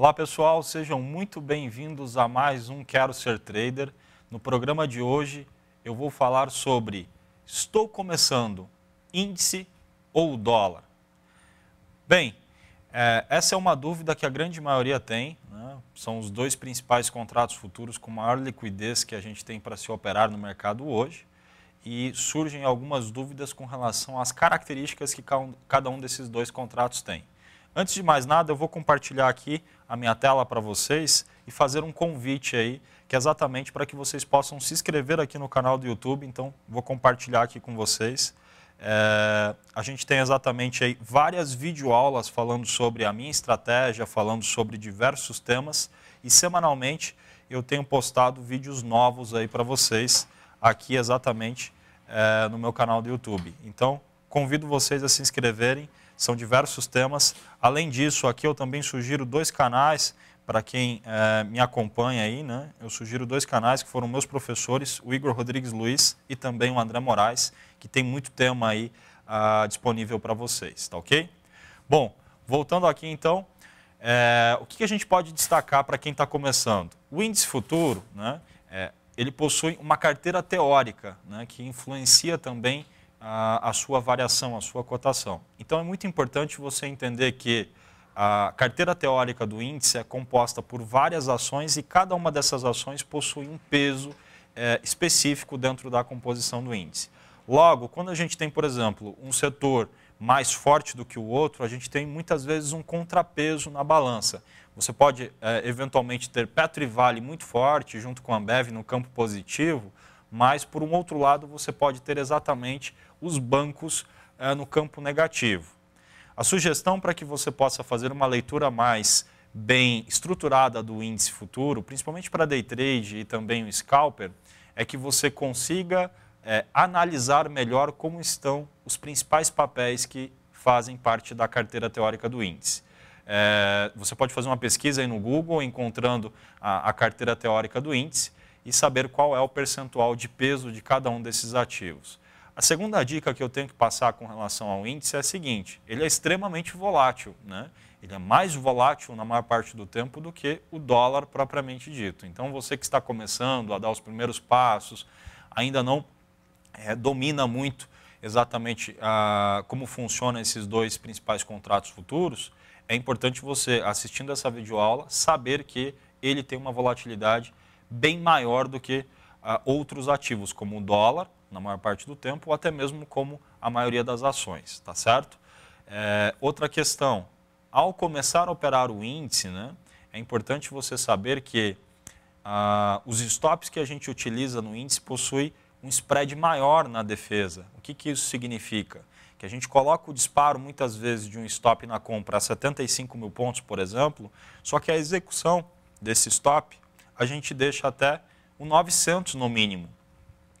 Olá pessoal, sejam muito bem-vindos a mais um Quero Ser Trader. No programa de hoje eu vou falar sobre estou começando índice ou dólar. Bem, é, essa é uma dúvida que a grande maioria tem. Né? São os dois principais contratos futuros com maior liquidez que a gente tem para se operar no mercado hoje. E surgem algumas dúvidas com relação às características que cada um desses dois contratos tem. Antes de mais nada, eu vou compartilhar aqui a minha tela para vocês e fazer um convite aí, que é exatamente para que vocês possam se inscrever aqui no canal do YouTube. Então, vou compartilhar aqui com vocês. É, a gente tem exatamente aí várias videoaulas falando sobre a minha estratégia, falando sobre diversos temas e semanalmente eu tenho postado vídeos novos aí para vocês aqui exatamente é, no meu canal do YouTube. Então, convido vocês a se inscreverem são diversos temas. Além disso, aqui eu também sugiro dois canais para quem é, me acompanha aí, né? Eu sugiro dois canais que foram meus professores, o Igor Rodrigues Luiz e também o André Moraes, que tem muito tema aí ah, disponível para vocês, tá ok? Bom, voltando aqui então, é, o que a gente pode destacar para quem está começando? O índice futuro, né? É, ele possui uma carteira teórica, né? Que influencia também a, a sua variação, a sua cotação. Então é muito importante você entender que a carteira teórica do índice é composta por várias ações e cada uma dessas ações possui um peso é, específico dentro da composição do índice. Logo, quando a gente tem, por exemplo, um setor mais forte do que o outro, a gente tem muitas vezes um contrapeso na balança. Você pode é, eventualmente ter Petro e Vale muito forte junto com a Ambev no campo positivo, mas por um outro lado você pode ter exatamente os bancos é, no campo negativo. A sugestão para que você possa fazer uma leitura mais bem estruturada do índice futuro, principalmente para day trade e também o scalper, é que você consiga é, analisar melhor como estão os principais papéis que fazem parte da carteira teórica do índice. É, você pode fazer uma pesquisa aí no Google encontrando a, a carteira teórica do índice e saber qual é o percentual de peso de cada um desses ativos. A segunda dica que eu tenho que passar com relação ao índice é a seguinte: ele é extremamente volátil, né? Ele é mais volátil na maior parte do tempo do que o dólar propriamente dito. Então, você que está começando a dar os primeiros passos, ainda não é, domina muito exatamente a ah, como funcionam esses dois principais contratos futuros, é importante você, assistindo essa videoaula, saber que ele tem uma volatilidade bem maior do que ah, outros ativos, como o dólar, na maior parte do tempo, ou até mesmo como a maioria das ações, tá certo? É, outra questão, ao começar a operar o índice, né, é importante você saber que ah, os stops que a gente utiliza no índice possuem um spread maior na defesa. O que, que isso significa? Que a gente coloca o disparo muitas vezes de um stop na compra a 75 mil pontos, por exemplo, só que a execução desse stop a gente deixa até o 900 no mínimo.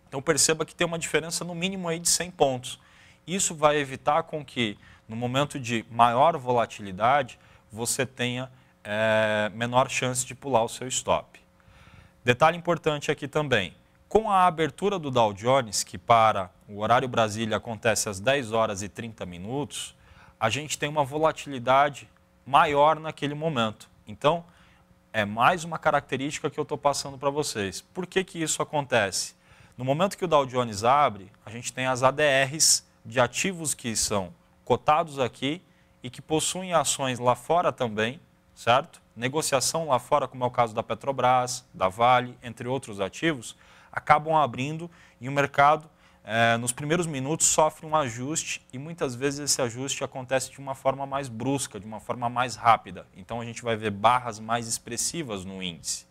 Então perceba que tem uma diferença no mínimo aí de 100 pontos. Isso vai evitar com que, no momento de maior volatilidade, você tenha é, menor chance de pular o seu stop. Detalhe importante aqui também, com a abertura do Dow Jones, que para o horário Brasília acontece às 10 horas e 30 minutos, a gente tem uma volatilidade maior naquele momento. Então, é mais uma característica que eu estou passando para vocês. Por que, que isso acontece? No momento que o Dow Jones abre, a gente tem as ADRs de ativos que são cotados aqui e que possuem ações lá fora também, certo? Negociação lá fora, como é o caso da Petrobras, da Vale, entre outros ativos, acabam abrindo e o mercado é, nos primeiros minutos sofre um ajuste e muitas vezes esse ajuste acontece de uma forma mais brusca, de uma forma mais rápida. Então a gente vai ver barras mais expressivas no índice.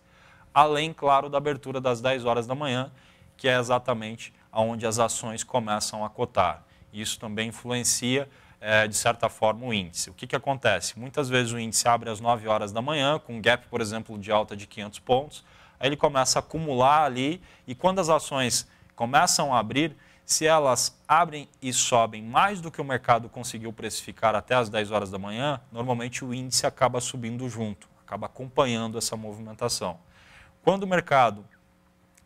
Além, claro, da abertura das 10 horas da manhã, que é exatamente onde as ações começam a cotar. Isso também influencia é, de certa forma, o índice. O que, que acontece? Muitas vezes o índice abre às 9 horas da manhã, com um gap, por exemplo, de alta de 500 pontos, aí ele começa a acumular ali e quando as ações começam a abrir, se elas abrem e sobem mais do que o mercado conseguiu precificar até as 10 horas da manhã, normalmente o índice acaba subindo junto, acaba acompanhando essa movimentação. Quando o mercado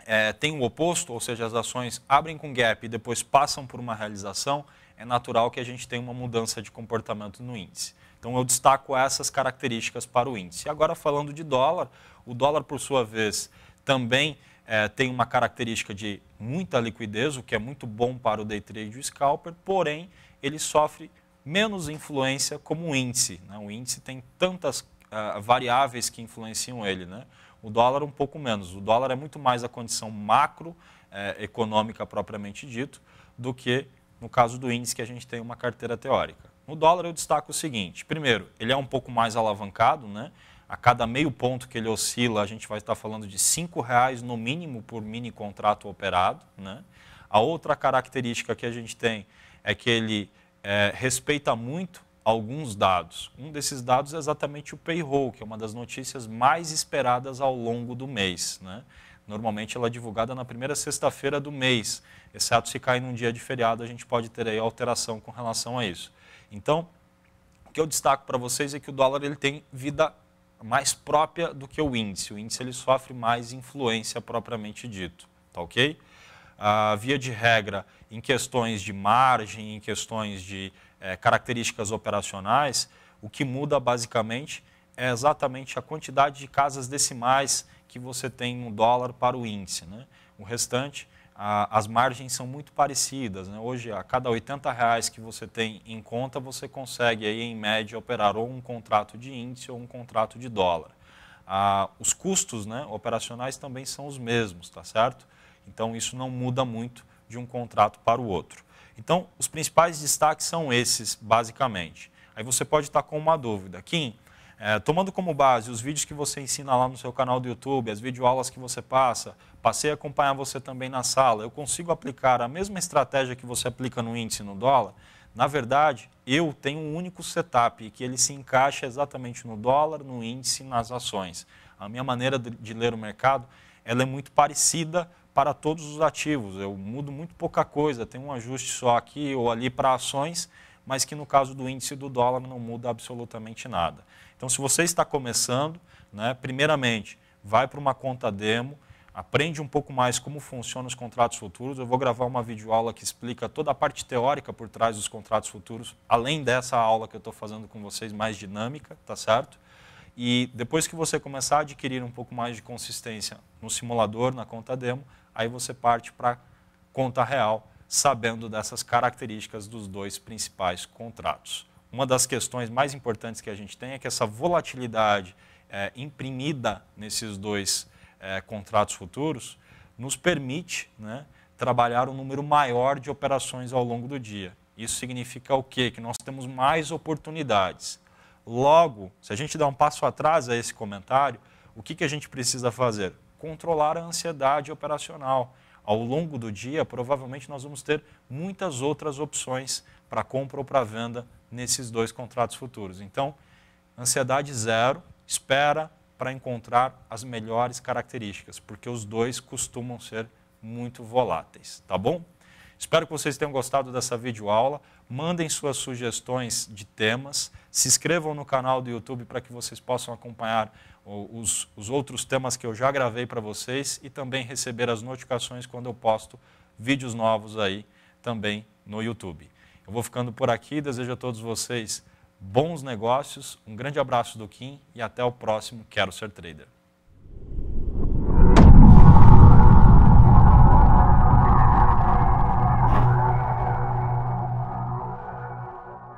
é, tem o oposto, ou seja, as ações abrem com gap e depois passam por uma realização, é natural que a gente tenha uma mudança de comportamento no índice. Então eu destaco essas características para o índice. Agora falando de dólar, o dólar por sua vez também é, tem uma característica de muita liquidez, o que é muito bom para o day trade e o scalper, porém ele sofre menos influência como o índice. Né? O índice tem tantas uh, variáveis que influenciam ele. Né? O dólar um pouco menos. O dólar é muito mais a condição macro é, econômica propriamente dito do que no caso do índice que a gente tem uma carteira teórica. No dólar eu destaco o seguinte: primeiro, ele é um pouco mais alavancado, né? a cada meio ponto que ele oscila, a gente vai estar falando de R$ reais no mínimo por mini contrato operado. Né? A outra característica que a gente tem é que ele é, respeita muito alguns dados. Um desses dados é exatamente o payroll, que é uma das notícias mais esperadas ao longo do mês. Né? Normalmente ela é divulgada na primeira sexta-feira do mês, exceto se cair num dia de feriado, a gente pode ter aí alteração com relação a isso. Então, o que eu destaco para vocês é que o dólar ele tem vida mais própria do que o índice. O índice ele sofre mais influência propriamente dito, tá ok? Ah, via de regra, em questões de margem, em questões de eh, características operacionais, o que muda basicamente é exatamente a quantidade de casas decimais que você tem no dólar para o índice. Né? O restante a, as margens são muito parecidas. Né? Hoje, a cada 80 reais que você tem em conta, você consegue, aí, em média, operar ou um contrato de índice ou um contrato de dólar. Ah, os custos né, operacionais também são os mesmos, tá certo? Então, isso não muda muito de um contrato para o outro. Então, os principais destaques são esses, basicamente. Aí você pode estar com uma dúvida. Kim, é, tomando como base os vídeos que você ensina lá no seu canal do YouTube, as videoaulas que você passa, passei a acompanhar você também na sala, eu consigo aplicar a mesma estratégia que você aplica no índice no dólar? Na verdade, eu tenho um único setup que ele se encaixa exatamente no dólar, no índice, nas ações. A minha maneira de ler o mercado ela é muito parecida para todos os ativos. Eu mudo muito pouca coisa, tem um ajuste só aqui ou ali para ações, mas que no caso do índice do dólar não muda absolutamente nada. Então, se você está começando, né, primeiramente, vai para uma conta demo, aprende um pouco mais como funcionam os contratos futuros. Eu vou gravar uma videoaula que explica toda a parte teórica por trás dos contratos futuros, além dessa aula que eu estou fazendo com vocês, mais dinâmica, tá certo? E depois que você começar a adquirir um pouco mais de consistência no simulador, na conta demo, aí você parte para conta real, sabendo dessas características dos dois principais contratos uma das questões mais importantes que a gente tem é que essa volatilidade é, imprimida nesses dois é, contratos futuros nos permite né, trabalhar um número maior de operações ao longo do dia. Isso significa o quê? Que nós temos mais oportunidades. Logo, se a gente dá um passo atrás a esse comentário, o que, que a gente precisa fazer? Controlar a ansiedade operacional. Ao longo do dia, provavelmente nós vamos ter muitas outras opções para compra ou para venda nesses dois contratos futuros. Então, ansiedade zero, espera para encontrar as melhores características, porque os dois costumam ser muito voláteis, tá bom? Espero que vocês tenham gostado dessa videoaula. Mandem suas sugestões de temas. Se inscrevam no canal do YouTube para que vocês possam acompanhar os, os outros temas que eu já gravei para vocês e também receber as notificações quando eu posto vídeos novos aí também no YouTube. Eu vou ficando por aqui, desejo a todos vocês bons negócios, um grande abraço do Kim e até o próximo Quero Ser Trader.